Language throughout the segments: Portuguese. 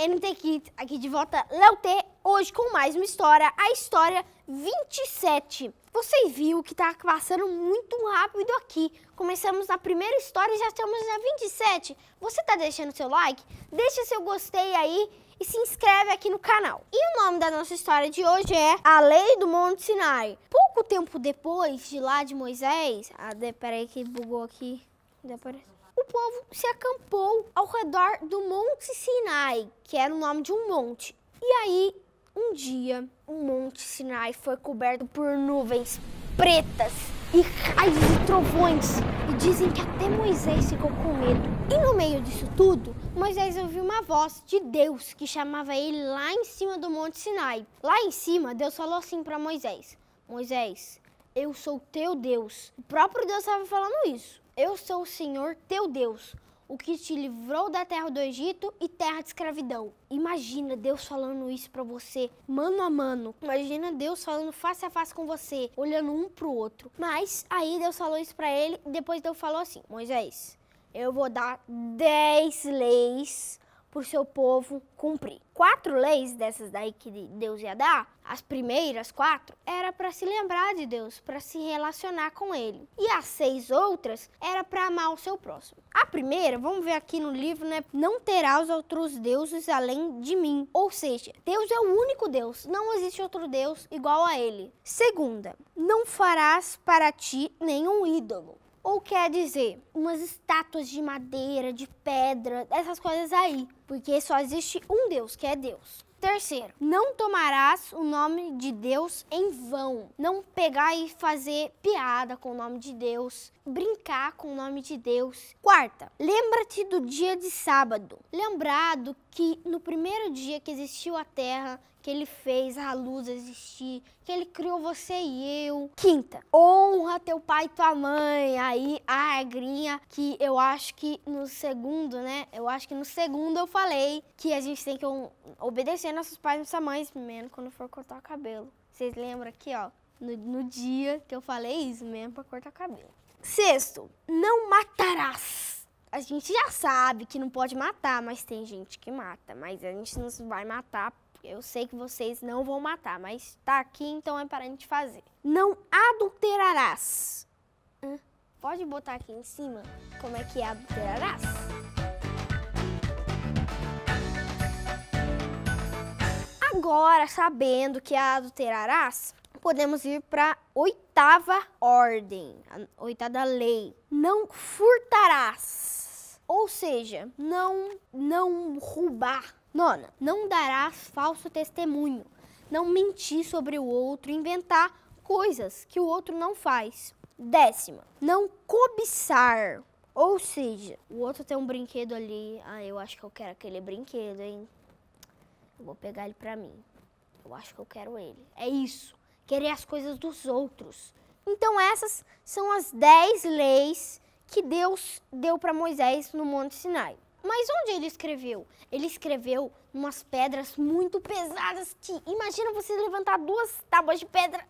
NT Kit, aqui de volta, Léo T, hoje com mais uma história, a história 27. Vocês viram que tá passando muito rápido aqui. Começamos na primeira história e já estamos na 27. Você tá deixando seu like? Deixa seu gostei aí e se inscreve aqui no canal. E o nome da nossa história de hoje é A Lei do Monte Sinai. Pouco tempo depois de lá de Moisés... Ah, peraí que bugou aqui. O povo se acampou ao redor do Monte Sinai, que era o nome de um monte. E aí, um dia, o Monte Sinai foi coberto por nuvens pretas e raios e trovões. E dizem que até Moisés ficou com medo. E no meio disso tudo, Moisés ouviu uma voz de Deus que chamava ele lá em cima do Monte Sinai. Lá em cima, Deus falou assim para Moisés: Moisés, eu sou teu Deus. O próprio Deus estava falando isso. Eu sou o Senhor teu Deus, o que te livrou da terra do Egito e terra de escravidão. Imagina Deus falando isso para você, mano a mano. Imagina Deus falando face a face com você, olhando um pro outro. Mas aí Deus falou isso para ele, e depois Deus falou assim: Moisés, eu vou dar 10 leis por seu povo cumprir. Quatro leis dessas daí que Deus ia dar, as primeiras quatro, era para se lembrar de Deus, para se relacionar com Ele. E as seis outras era para amar o seu próximo. A primeira, vamos ver aqui no livro, né? Não terás outros deuses além de mim. Ou seja, Deus é o único Deus, não existe outro Deus igual a Ele. Segunda, não farás para ti nenhum ídolo. Ou quer dizer, umas estátuas de madeira, de pedra, essas coisas aí. Porque só existe um Deus, que é Deus. Terceiro, não tomarás o nome de Deus em vão. Não pegar e fazer piada com o nome de Deus, brincar com o nome de Deus. Quarta, lembra-te do dia de sábado. Lembrar do que no primeiro dia que existiu a Terra, que ele fez a luz existir, que ele criou você e eu. Quinta, honra teu pai e tua mãe. Aí a regrinha que eu acho que no segundo, né? Eu acho que no segundo eu falei que a gente tem que obedecer nossos pais e nossas mães, menos quando for cortar o cabelo. Vocês lembram aqui, ó? No, no dia que eu falei isso mesmo pra cortar o cabelo. Sexto, não matarás a gente já sabe que não pode matar, mas tem gente que mata. Mas a gente não vai matar. Eu sei que vocês não vão matar, mas tá aqui, então é para a gente fazer. Não adulterarás. Hã? Pode botar aqui em cima como é que é adulterarás? Agora, sabendo que adulterarás, podemos ir para oitava ordem, a oitava lei. Não furtarás. Ou seja, não não roubar. Nona, não darás falso testemunho. Não mentir sobre o outro, inventar coisas que o outro não faz. Décima, não cobiçar. Ou seja, o outro tem um brinquedo ali. Ah, eu acho que eu quero aquele brinquedo, hein? Eu vou pegar ele pra mim. Eu acho que eu quero ele. É isso querer as coisas dos outros. Então essas são as dez leis que Deus deu para Moisés no Monte Sinai. Mas onde ele escreveu? Ele escreveu umas pedras muito pesadas que imagina você levantar duas tábuas de pedra.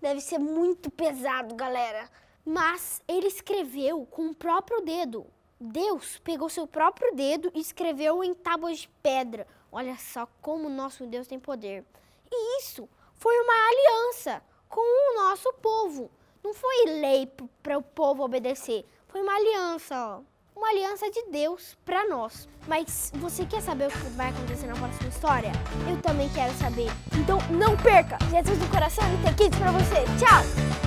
Deve ser muito pesado, galera. Mas ele escreveu com o próprio dedo. Deus pegou seu próprio dedo e escreveu em tábuas de pedra Olha só como nosso Deus tem poder. E isso foi uma aliança com o nosso povo. Não foi lei para o povo obedecer, foi uma aliança, ó. Uma aliança de Deus para nós. Mas você quer saber o que vai acontecer na próxima história? Eu também quero saber. Então não perca! Jesus do Coração tem kids para você. Tchau!